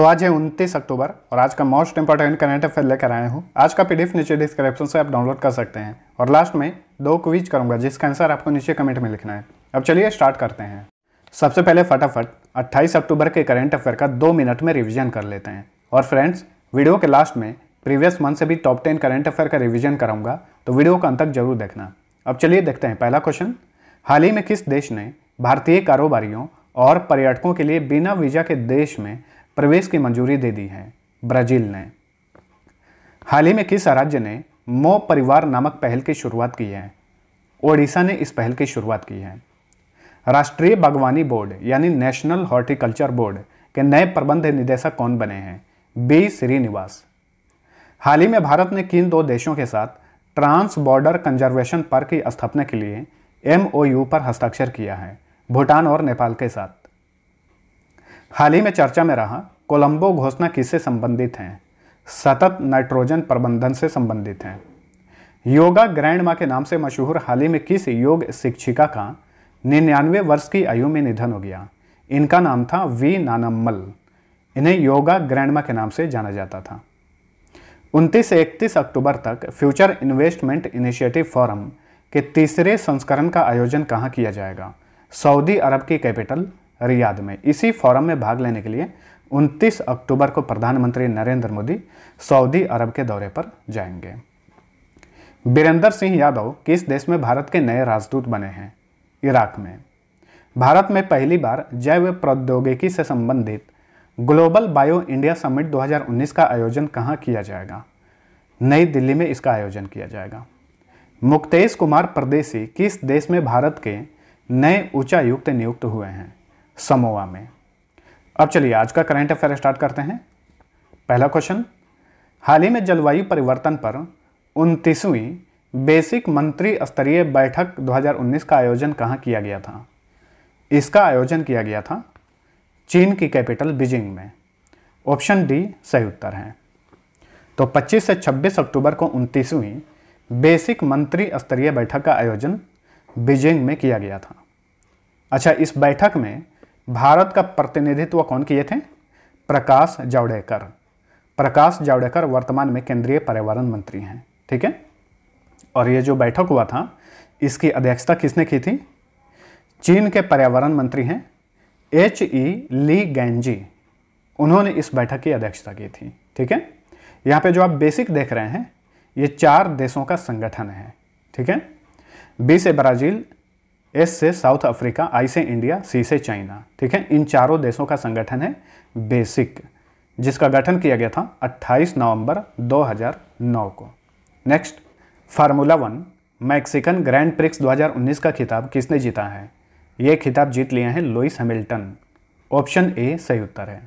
तो आज है उनतीस अक्टूबर और आज का मोस्ट इंपॉर्टेंट करंट अफेयर लेकर आए हूँ आज का पीडीएफ नीचे डिस्क्रिप्शन से आप डाउनलोड कर सकते हैं और लास्ट में दो क्विज करूंगा जिसका आंसर आपको नीचे कमेंट में लिखना है अब चलिए स्टार्ट करते हैं सबसे पहले फटाफट 28 अक्टूबर के करंट अफेयर का दो मिनट में रिविजन कर लेते हैं और फ्रेंड्स वीडियो के लास्ट में प्रीवियस मंथ से भी टॉप टेन करंट अफेयर का रिविजन कराऊंगा तो वीडियो का अंत तक जरूर देखना अब चलिए देखते हैं पहला क्वेश्चन हाल ही में किस देश ने भारतीय कारोबारियों और पर्यटकों के लिए बिना वीज़ा के देश में प्रवेश की मंजूरी दे दी है ब्राज़ील ने हाल ही में किस राज्य ने मो परिवार नामक पहल की शुरुआत की है ओडिशा ने इस पहल की शुरुआत की है राष्ट्रीय बागवानी बोर्ड यानी नेशनल हॉर्टिकल्चर बोर्ड के नए प्रबंध निदेशक कौन बने हैं बी श्रीनिवास हाल ही में भारत ने किन दो देशों के साथ ट्रांस बॉर्डर कंजर्वेशन पार्क की स्थापना के लिए एमओयू पर हस्ताक्षर किया है भूटान और नेपाल के साथ हाल ही में चर्चा में रहा कोलंबो घोषणा किससे संबंधित हैं सतत नाइट्रोजन प्रबंधन से संबंधित हैं योगा ग्रैंड माँ के नाम से मशहूर हाल ही में किस योग शिक्षिका का निन्यानवे वर्ष की आयु में निधन हो गया इनका नाम था वी नानम्मल इन्हें योगा ग्रैंडमा के नाम से जाना जाता था 29 से 31 अक्टूबर तक फ्यूचर इन्वेस्टमेंट इनिशिएटिव फोरम के तीसरे संस्करण का आयोजन कहाँ किया जाएगा सऊदी अरब की कैपिटल रियाद में इसी फोरम में भाग लेने के लिए 29 अक्टूबर को प्रधानमंत्री नरेंद्र मोदी सऊदी अरब के दौरे पर जाएंगे बीरेंद्र सिंह यादव किस देश में भारत के नए राजदूत बने हैं इराक में भारत में पहली बार जैव प्रौद्योगिकी से संबंधित ग्लोबल बायो इंडिया समिट 2019 का आयोजन कहाँ किया जाएगा नई दिल्ली में इसका आयोजन किया जाएगा मुक्तेश कुमार परदेसी किस देश में भारत के नए उच्चायुक्त नियुक्त हुए हैं समोवा में अब चलिए आज का करंट अफेयर स्टार्ट करते हैं पहला क्वेश्चन हाल ही में जलवायु परिवर्तन पर उनतीसवीं बेसिक मंत्री स्तरीय बैठक 2019 का आयोजन कहाँ किया गया था इसका आयोजन किया गया था चीन की कैपिटल बीजिंग में ऑप्शन डी सही उत्तर है तो 25 से 26 अक्टूबर को उनतीसवीं बेसिक मंत्री स्तरीय बैठक का आयोजन बीजिंग में किया गया था अच्छा इस बैठक में भारत का प्रतिनिधित्व कौन किए थे प्रकाश जावड़ेकर प्रकाश जावड़ेकर वर्तमान में केंद्रीय पर्यावरण मंत्री हैं ठीक है और ये जो बैठक हुआ था इसकी अध्यक्षता किसने की थी चीन के पर्यावरण मंत्री हैं एच ई ली गैंजी उन्होंने इस बैठक की अध्यक्षता की थी ठीक है यहाँ पे जो आप बेसिक देख रहे हैं ये चार देशों का संगठन है ठीक है बी से ब्राज़ील एस से साउथ अफ्रीका आई से इंडिया सी से चाइना ठीक है इन चारों देशों का संगठन है बेसिक जिसका गठन किया गया था 28 नवंबर 2009 को next Formula One Mexican Grand Prix 2019 का खिताब किसने जीता है ये खिताब जीत लिए हैं लुइस हैमिल्टन ऑप्शन ए सही उत्तर है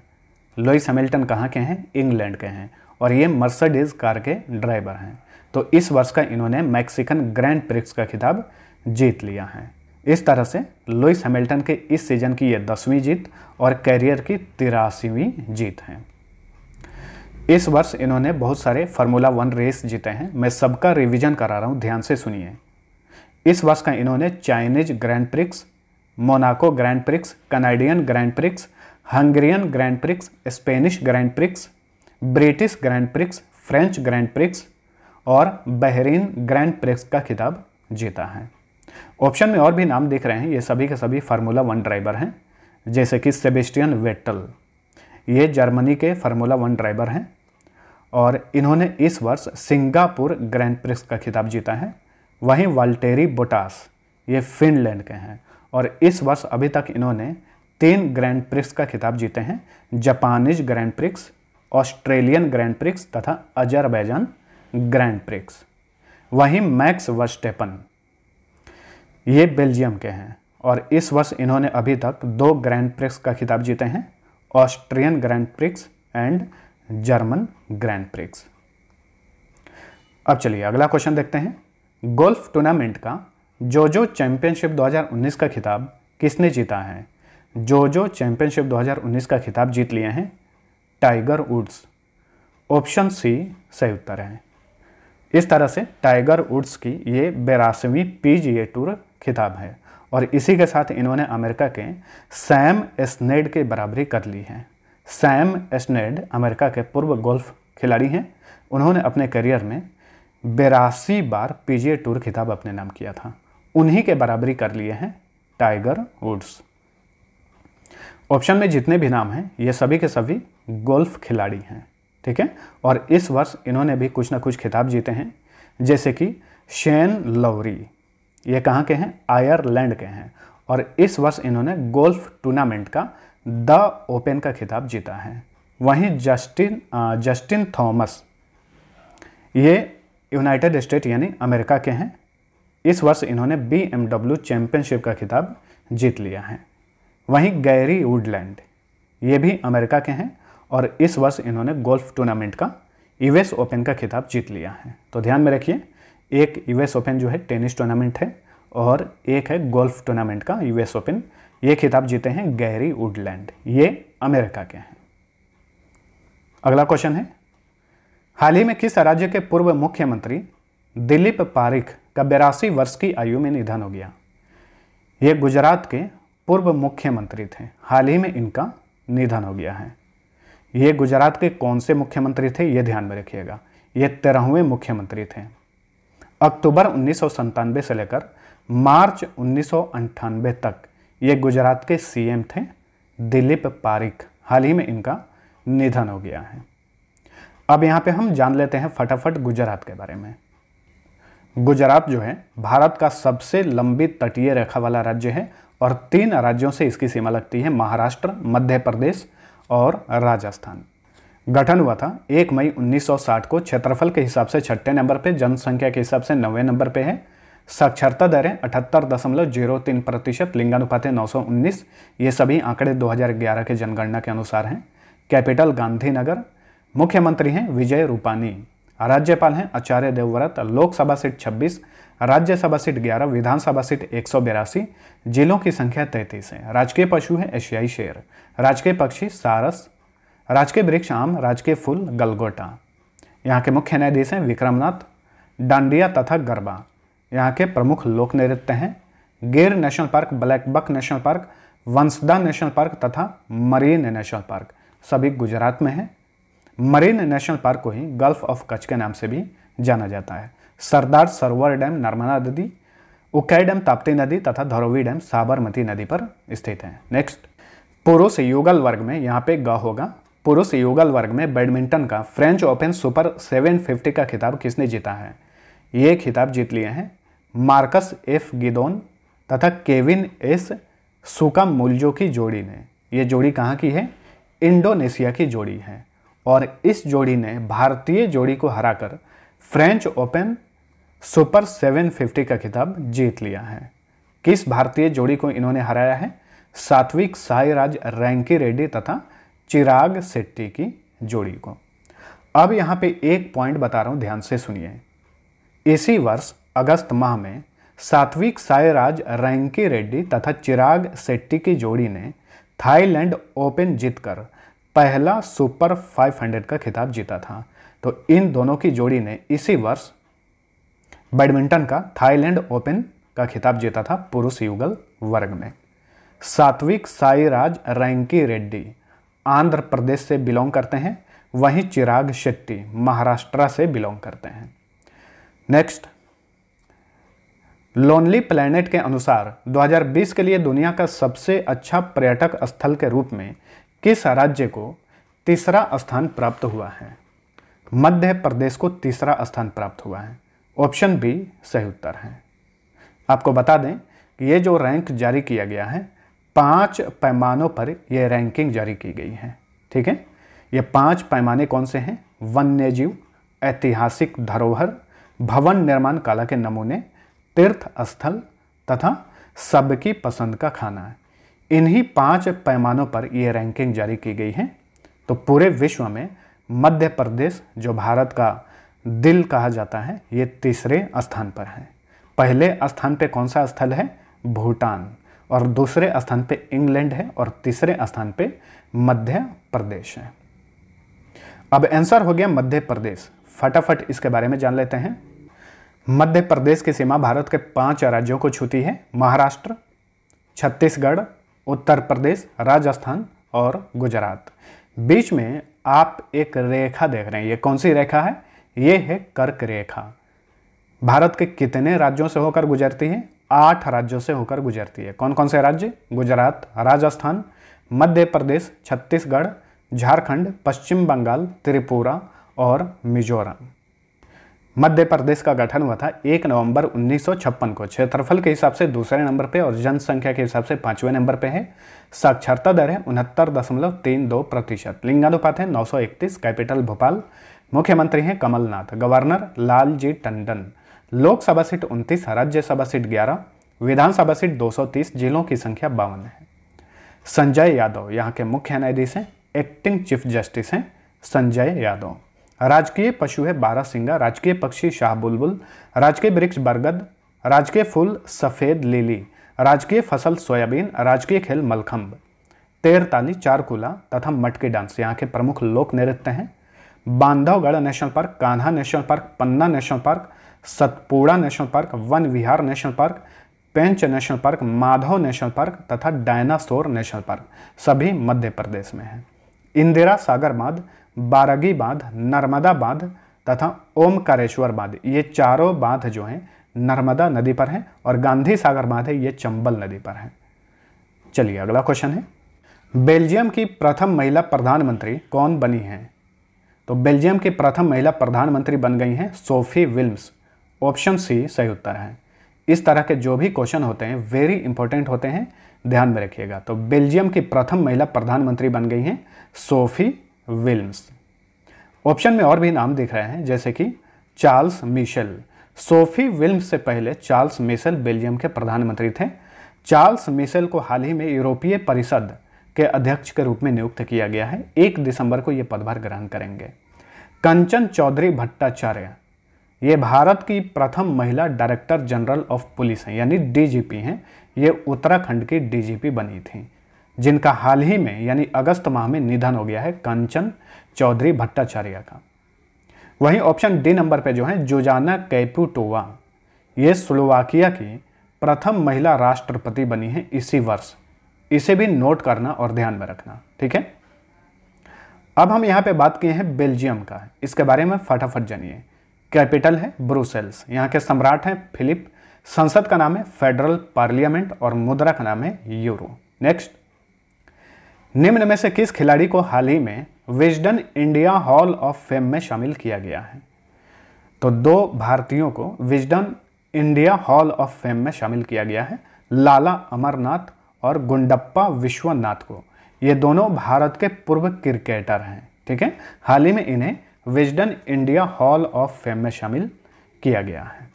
लुइस हैमिल्टन कहाँ के हैं इंग्लैंड के हैं और ये मर्सडीज कार के ड्राइवर हैं तो इस वर्ष का इन्होंने मैक्सिकन ग्रैंड प्रिक्स का खिताब जीत लिया है इस तरह से लुइस हैमिल्टन के इस सीजन की ये दसवीं जीत और कैरियर की तिरासीवीं जीत है इस वर्ष इन्होंने बहुत सारे फार्मूला वन रेस जीते हैं मैं सबका रिवीजन करा रहा हूँ ध्यान से सुनिए इस वर्ष का इन्होंने Chinese Grand Prix Monaco Grand Prix Canadian Grand Prix Hungarian Grand Prix Spanish Grand Prix British Grand Prix French Grand Prix और बहरीन ग्रैंड प्रिक्स का खिताब जीता है ऑप्शन में और भी नाम देख रहे हैं ये सभी के सभी फार्मूला वन ड्राइवर हैं जैसे कि सेबेस्टियन वेटल ये जर्मनी के फार्मूला वन ड्राइवर हैं और इन्होंने इस वर्ष सिंगापुर ग्रैंड प्रिक्स का खिताब जीता है वहीं वाल्टेरी बोटास ये फिनलैंड के हैं और इस वर्ष अभी तक इन्होंने तीन ग्रैंड प्रिक्स का खिताब जीते हैं Japanese Grand Prix Australian Grand Prix तथा अजरबैजान ग्रैंड प्रिक्स वहीं मैक्स वर्स्टेपन ये बेल्जियम के हैं और इस वर्ष इन्होंने अभी तक दो ग्रैंड प्रिक्स का खिताब जीते हैं Austrian Grand Prix and German Grand Prix अब चलिए अगला क्वेश्चन देखते हैं गोल्फ टूर्नामेंट का जोजो चैंपियनशिप 2019 का खिताब किसने जीता है जोजो चैंपियनशिप 2019 का खिताब जीत लिए हैं टाइगर वुड्स ऑप्शन सी सही उत्तर है इस तरह से टाइगर वुड्स की ये बेरासवीं पीजीए टूर खिताब है और इसी के साथ इन्होंने अमेरिका के सैम एस्नेड के बराबरी कर ली है सैम एस्नेड अमेरिका के पूर्व गोल्फ खिलाड़ी हैं उन्होंने अपने करियर में बेरासी बार पी टूर खिताब अपने नाम किया था उन्हीं के बराबरी कर लिए हैं टाइगर वुड्स ऑप्शन में जितने भी नाम हैं ये सभी के सभी गोल्फ खिलाड़ी हैं ठीक है और इस वर्ष इन्होंने भी कुछ ना कुछ खिताब जीते हैं जैसे कि शेन लवरी ये कहाँ के हैं आयरलैंड के हैं और इस वर्ष इन्होंने गोल्फ टूर्नामेंट का द ओपन का खिताब जीता है वहीं जस्टिन जस्टिन थॉमस ये यूनाइटेड स्टेट यानी अमेरिका के हैं इस वर्ष इन्होंने बी चैम्पियनशिप का खिताब जीत लिया है वहीं गैरी वुडलैंड ये भी अमेरिका के हैं और इस वर्ष इन्होंने गोल्फ टूर्नामेंट का यूएस ओपन का खिताब जीत लिया है तो ध्यान में रखिए एक यूएस ओपन जो है टेनिस टूर्नामेंट है और एक है गोल्फ टूर्नामेंट का यूएस ओपन ये खिताब जीते हैं गैरी वुडलैंड ये अमेरिका के हैं अगला क्वेश्चन है हाल ही में किस राज्य के पूर्व मुख्यमंत्री दिलीप पारिख का बेरासी वर्ष की आयु में निधन हो गया ये गुजरात के पूर्व मुख्यमंत्री थे हाल ही में इनका निधन हो गया है ये गुजरात के कौन से मुख्यमंत्री थे ये ध्यान में रखिएगा ये तेरहवें मुख्यमंत्री थे अक्टूबर उन्नीस से लेकर मार्च उन्नीस तक ये गुजरात के सीएम थे दिलीप पारिक हाल ही में इनका निधन हो गया है अब यहाँ पे हम जान लेते हैं फटाफट गुजरात के बारे में गुजरात जो है भारत का सबसे लंबी तटीय रेखा वाला राज्य है और तीन राज्यों से इसकी सीमा लगती है महाराष्ट्र मध्य प्रदेश और राजस्थान गठन हुआ था एक मई 1960 को क्षेत्रफल के हिसाब से छठे नंबर पे जनसंख्या के हिसाब से नवे नंबर पे है साक्षरता दर है अठहत्तर दशमलव जीरो तीन प्रतिशत लिंगानुपात है नौ सौ उन्नीस ये सभी आंकड़े 2011 के जनगणना के अनुसार हैं कैपिटल गांधीनगर मुख्यमंत्री हैं विजय रूपानी राज्यपाल हैं Acharya Devvrat Lok Sabha seat 26 Rajya Sabha seat 11 Vidhan Sabha seat एक जिलों की संख्या 33 है राजकीय पशु है एशियाई शेर राजकीय पक्षी सारस राजकीय वृक्ष आम राजकीय फूल गलगोटा यहाँ के मुख्य न्यायाधीश हैं विक्रमनाथ डांडिया तथा गरबा यहाँ के प्रमुख लोक नृत्य हैं Gir national park blackbuck national park Vansda national park तथा मरीन नेशनल पार्क सभी गुजरात में हैं मरीन नेशनल पार्क को ही गल्फ ऑफ कच्छ के नाम से भी जाना जाता है सरदार सरोवर डैम नर्मदा नदी उकै डैम ताप्ती नदी तथा धरोवी डैम साबरमती नदी पर स्थित है नेक्स्ट पुरुष युगल वर्ग में यहाँ पे ग होगा पुरुष युगल वर्ग में बैडमिंटन का फ्रेंच ओपन सुपर 750 का खिताब किसने जीता है ये खिताब जीत लिए हैं मार्कस एफ गिदोन तथा केविन एस सुकम मुलजो की जोड़ी ने ये जोड़ी कहाँ की है इंडोनेशिया की जोड़ी है और इस जोड़ी ने भारतीय जोड़ी को हराकर फ्रेंच ओपन सुपर 750 का खिताब जीत लिया है किस भारतीय जोड़ी को इन्होंने हराया है सात्विक साईराज रैंकी रेड्डी तथा चिराग शेट्टी की जोड़ी को अब यहाँ पे एक पॉइंट बता रहा हूँ ध्यान से सुनिए इसी वर्ष अगस्त माह में सात्विक सायराज रैंकी रेड्डी तथा चिराग शेट्टी की जोड़ी ने थाईलैंड ओपन जीतकर पहला सुपर 500 का खिताब जीता था तो इन दोनों की जोड़ी ने इसी वर्ष बैडमिंटन का थाईलैंड ओपन का खिताब जीता था पुरुष युगल वर्ग में सात्विक साईराज रैंकी रेड्डी आंध्र प्रदेश से बिलोंग करते हैं वहीं चिराग शेट्टी महाराष्ट्र से बिलोंग करते हैं नेक्स्ट लोनली प्लैनेट के अनुसार 2020 के लिए दुनिया का सबसे अच्छा पर्यटक स्थल के रूप में किस राज्य को तीसरा स्थान प्राप्त हुआ है मध्य प्रदेश को तीसरा स्थान प्राप्त हुआ है ऑप्शन बी सही उत्तर है आपको बता दें कि ये जो रैंक जारी किया गया है पांच पैमानों पर यह रैंकिंग जारी की गई है ठीक है ये पांच पैमाने कौन से हैं वन्य जीव ऐतिहासिक धरोहर भवन निर्माण कला के नमूने तीर्थ स्थल तथा सबकी पसंद का खाना है इन्हीं पांच पैमानों पर यह रैंकिंग जारी की गई है तो पूरे विश्व में मध्य प्रदेश जो भारत का दिल कहा जाता है ये तीसरे स्थान पर है पहले स्थान पे कौन सा स्थल है भूटान और दूसरे स्थान पे इंग्लैंड है और तीसरे स्थान पे मध्य प्रदेश है अब आंसर हो गया मध्य प्रदेश फटाफट इसके बारे में जान लेते हैं मध्य प्रदेश की सीमा भारत के पांच राज्यों को छूती है महाराष्ट्र छत्तीसगढ़ उत्तर प्रदेश राजस्थान और गुजरात बीच में आप एक रेखा देख रहे हैं ये कौन सी रेखा है ये है कर्क रेखा भारत के कितने राज्यों से होकर गुजरती है आठ राज्यों से होकर गुजरती है कौन कौन से राज्य गुजरात राजस्थान मध्य प्रदेश छत्तीसगढ़ झारखंड पश्चिम बंगाल त्रिपुरा और मिजोरम मध्य प्रदेश का गठन हुआ था 1 नवंबर 1956 को क्षेत्रफल के हिसाब से दूसरे नंबर पे और जनसंख्या के हिसाब से पांचवें नंबर पे है साक्षरता दर है उनहत्तर दशमलव तीन दो प्रतिशत लिंगानुपात है 931 कैपिटल भोपाल मुख्यमंत्री हैं कमलनाथ गवर्नर लालजी टंडन लोकसभा सीट उनतीस राज्यसभा सीट ग्यारह विधानसभा सीट 230 जिलों की संख्या बावन है संजय यादव यहाँ के मुख्य न्यायाधीश हैं एक्टिंग चीफ जस्टिस हैं संजय यादव राजकीय पशु है बारह सिंगा राजकीय पक्षी शाह बुलबुल राजकीय वृक्ष बरगद राजकीय फूल सफ़ेद लीली राजकीय फसल सोयाबीन राजकीय खेल मलखम्ब तेर ताली चारकुला तथा मटके डांस यहाँ के प्रमुख लोक नृत्य हैं Bandhavgarh national park Kanha national park Panna national park Satpura national park Van Vihar national park Pench national park Madhav national park तथा डायनासोर नेशनल पार्क सभी मध्य प्रदेश में हैं इंदिरा सागर बांध बारगी बांध नर्मदा बांध तथा ओमकारेश्वर बांध ये चारों बांध जो हैं नर्मदा नदी पर हैं और गांधी सागर बांध है ये चंबल नदी पर है चलिए अगला क्वेश्चन है बेल्जियम की प्रथम महिला प्रधानमंत्री कौन बनी हैं तो बेल्जियम की प्रथम महिला प्रधानमंत्री बन गई हैं सोफी विल्म्स ऑप्शन सी सही उत्तर है इस तरह के जो भी क्वेश्चन होते हैं वेरी इंपॉर्टेंट होते हैं ध्यान में रखिएगा तो बेल्जियम की प्रथम महिला प्रधानमंत्री बन गई हैं सोफी विल्म्स ऑप्शन में और भी नाम दिख रहे हैं जैसे कि चार्ल्स मिशेल सोफी विल्म्स से पहले चार्ल्स मिशेल बेल्जियम के प्रधानमंत्री थे चार्ल्स मिशेल को हाल ही में यूरोपीय परिषद के अध्यक्ष के रूप में नियुक्त किया गया है एक दिसंबर को ये पदभार ग्रहण करेंगे कंचन चौधरी भट्टाचार्य ये भारत की प्रथम महिला डायरेक्टर जनरल ऑफ पुलिस हैं यानी डीजीपी हैं ये उत्तराखंड की डीजीपी बनी थी जिनका हाल ही में यानी अगस्त माह में निधन हो गया है कंचन चौधरी भट्टाचार्य का वहीं ऑप्शन डी नंबर पे जो है जोजाना कैपूटोवा ये स्लोवाकिया की प्रथम महिला राष्ट्रपति बनी है इसी वर्ष इसे भी नोट करना और ध्यान में रखना ठीक है अब हम यहाँ पे बात किए हैं बेल्जियम का इसके बारे में फटाफट जानिए कैपिटल है ब्रुसेल्स यहाँ के सम्राट हैं फिलिप संसद का नाम है फेडरल पार्लियामेंट और मुद्रा का नाम है यूरो नेक्स्ट निम्न में से किस खिलाड़ी को हाल ही में Wisden India hall of fame में शामिल किया गया है तो दो भारतीयों को Wisden India hall of fame में शामिल किया गया है लाला अमरनाथ और गुंडप्पा विश्वनाथ को ये दोनों भारत के पूर्व क्रिकेटर हैं ठीक है हाल ही में इन्हें Wisden India hall of fame में शामिल किया गया है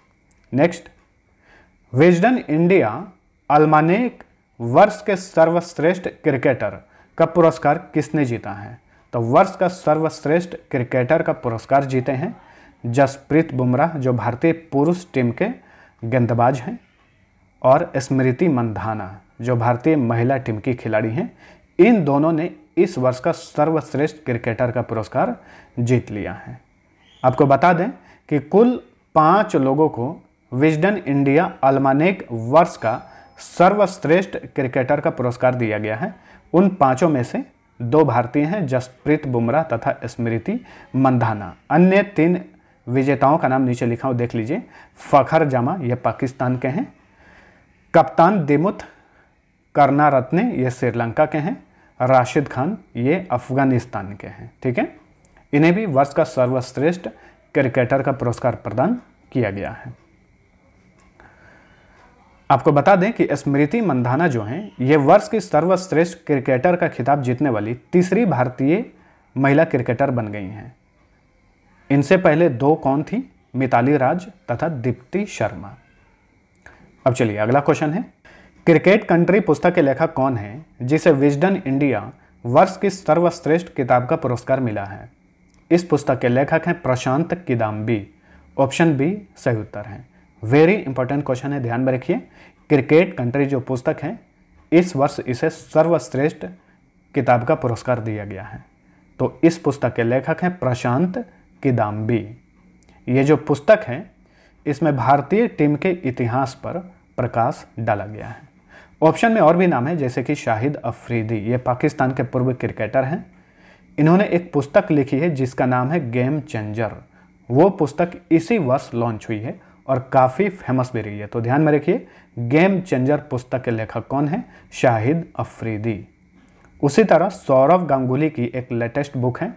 नेक्स्ट विजडन इंडिया अल्मानेक वर्ष के सर्वश्रेष्ठ क्रिकेटर का पुरस्कार किसने जीता है तो वर्ष का सर्वश्रेष्ठ क्रिकेटर का पुरस्कार जीते हैं जसप्रीत बुमराह जो भारतीय पुरुष टीम के गेंदबाज हैं और स्मृति मंधाना जो भारतीय महिला टीम की खिलाड़ी हैं इन दोनों ने इस वर्ष का सर्वश्रेष्ठ क्रिकेटर का पुरस्कार जीत लिया है आपको बता दें कि कुल पांच लोगों को विजडन इंडिया अल्मानेक वर्ष का सर्वश्रेष्ठ क्रिकेटर का पुरस्कार दिया गया है उन पांचों में से दो भारतीय हैं जसप्रीत बुमराह तथा स्मृति मंदाना अन्य तीन विजेताओं का नाम नीचे लिखा हो देख लीजिए फ़खर जमा ये पाकिस्तान के हैं कप्तान दिमुथ करना रत्ने ये श्रीलंका के हैं राशिद खान ये अफगानिस्तान के हैं ठीक है इन्हें भी वर्ष का सर्वश्रेष्ठ क्रिकेटर का पुरस्कार प्रदान किया गया है आपको बता दें कि स्मृति मंधाना जो हैं ये वर्ष की सर्वश्रेष्ठ क्रिकेटर का खिताब जीतने वाली तीसरी भारतीय महिला क्रिकेटर बन गई हैं इनसे पहले दो कौन थी मिताली राज तथा दीप्ति शर्मा अब चलिए अगला क्वेश्चन है क्रिकेट कंट्री पुस्तक के लेखक कौन हैं जिसे विजडन इंडिया वर्ष की सर्वश्रेष्ठ किताब का पुरस्कार मिला है इस पुस्तक के लेखक हैं प्रशांत किदाम्बी ऑप्शन बी सही उत्तर है वेरी इंपॉर्टेंट क्वेश्चन है ध्यान में रखिए क्रिकेट कंट्री जो पुस्तक है इस वर्ष इसे सर्वश्रेष्ठ किताब का पुरस्कार दिया गया है तो इस पुस्तक के लेखक हैं प्रशांत किदाम्बी ये जो पुस्तक है इसमें भारतीय टीम के इतिहास पर प्रकाश डाला गया है ऑप्शन में और भी नाम है जैसे कि शाहिद अफरीदी ये पाकिस्तान के पूर्व क्रिकेटर हैं इन्होंने एक पुस्तक लिखी है जिसका नाम है गेम चेंजर वो पुस्तक इसी वर्ष लॉन्च हुई है और काफ़ी फेमस भी रही है तो ध्यान में रखिए गेम चेंजर पुस्तक के लेखक कौन है शाहिद अफरीदी उसी तरह सौरव गांगुली की एक लेटेस्ट बुक है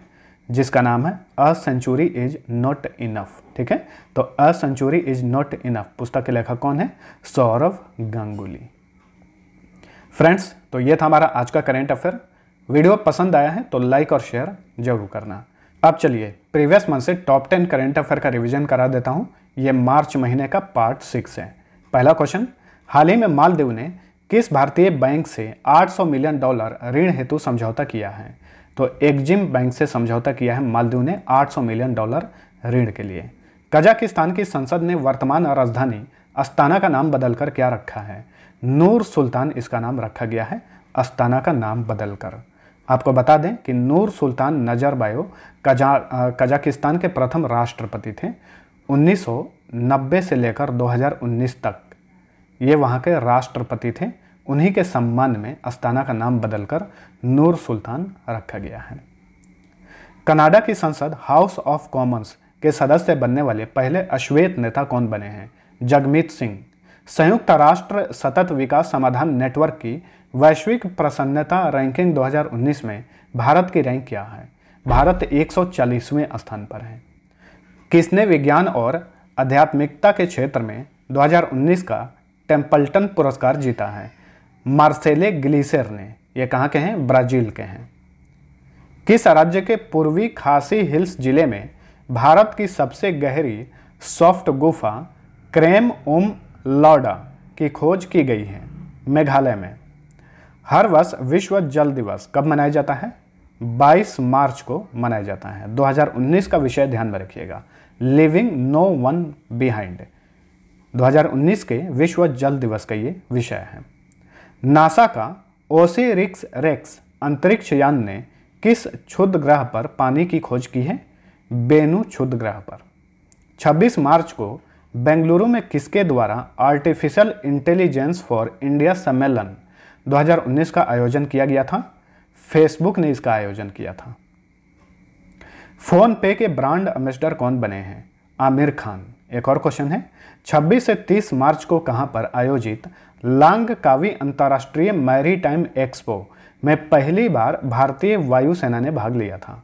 जिसका नाम है a century is not enough ठीक है तो a century is not enough पुस्तक के लेखक कौन है सौरव गांगुली फ्रेंड्स तो ये था हमारा आज का करेंट अफेयर वीडियो पसंद आया है तो लाइक और शेयर जरूर करना अब चलिए प्रीवियस मंथ से टॉप टेन करेंट अफेयर का रिवीजन करा देता हूँ ये मार्च महीने का पार्ट सिक्स है पहला क्वेश्चन हाल ही में मालदीव ने किस भारतीय बैंक से 800 मिलियन डॉलर ऋण हेतु समझौता किया है तो एक्जिम बैंक से समझौता किया है मालदीव ने आठ मिलियन डॉलर ऋण के लिए कजाकिस्तान की संसद ने वर्तमान राजधानी अस्ताना का नाम बदलकर क्या रखा है नूर सुल्तान इसका नाम रखा गया है अस्ताना का नाम बदलकर आपको बता दें कि नूर सुल्तान नजरबायो कजा कजाकिस्तान के प्रथम राष्ट्रपति थे 1990 से लेकर 2019 तक ये वहाँ के राष्ट्रपति थे उन्हीं के सम्मान में अस्ताना का नाम बदलकर नूर सुल्तान रखा गया है कनाडा की संसद हाउस ऑफ कॉमन्स के सदस्य बनने वाले पहले अश्वेत नेता कौन बने हैं जगमीत सिंह संयुक्त राष्ट्र सतत विकास समाधान नेटवर्क की वैश्विक प्रसन्नता रैंकिंग 2019 में भारत की रैंक क्या है भारत 140वें स्थान पर है किसने विज्ञान और आध्यात्मिकता के क्षेत्र में 2019 का टेम्पल्टन पुरस्कार जीता है मार्सेले ग्लीसर ने ये कहाँ के हैं ब्राज़ील के हैं किस राज्य के पूर्वी खासी हिल्स जिले में भारत की सबसे गहरी सॉफ्ट गुफा क्रेम ओम लौडा की खोज की गई है मेघालय में हर वर्ष विश्व जल दिवस कब मनाया जाता है 22 मार्च को मनाया जाता है 2019 का विषय ध्यान में रखिएगा लिविंग नो वन बिहाइंड 2019 के विश्व जल दिवस का ये विषय है नासा का ओसेरिक्स रेक्स अंतरिक्ष यान ने किस क्षुद्र ग्रह पर पानी की खोज की है बेनु क्षुद्र ग्रह पर 26 मार्च को बेंगलुरु में किसके द्वारा आर्टिफिशियल इंटेलिजेंस फॉर इंडिया सम्मेलन 2019 का आयोजन किया गया था फेसबुक ने इसका आयोजन किया था फोन पे के ब्रांड एम्बेसडर कौन बने हैं आमिर खान एक और क्वेश्चन है 26 से 30 मार्च को कहां पर आयोजित लांग कावी अंतर्राष्ट्रीय मैरी टाइम एक्सपो में पहली बार भारतीय वायुसेना ने भाग लिया था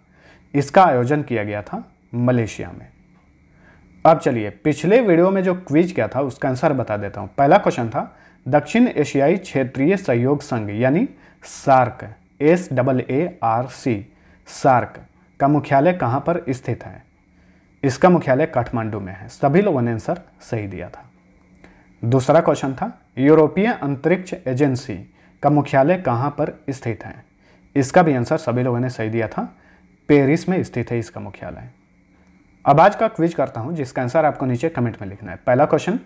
इसका आयोजन किया गया था मलेशिया में अब चलिए पिछले वीडियो में जो क्विज क्या था उसका आंसर बता देता हूँ पहला क्वेश्चन था दक्षिण एशियाई क्षेत्रीय सहयोग संघ यानी SAARC S double A R C SAARC का मुख्यालय कहाँ पर स्थित है इसका मुख्यालय काठमांडू में है सभी लोगों ने आंसर सही दिया था दूसरा क्वेश्चन था यूरोपीय अंतरिक्ष एजेंसी का मुख्यालय कहाँ पर स्थित है इसका भी आंसर सभी लोगों ने सही दिया था पेरिस में स्थित है इसका मुख्यालय अब आज का क्विज करता हूं जिसका आंसर आपको नीचे कमेंट में लिखना है पहला क्वेश्चन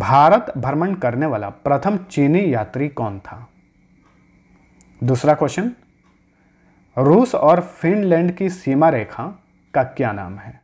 भारत भ्रमण करने वाला प्रथम चीनी यात्री कौन था दूसरा क्वेश्चन रूस और फिनलैंड की सीमा रेखा का क्या नाम है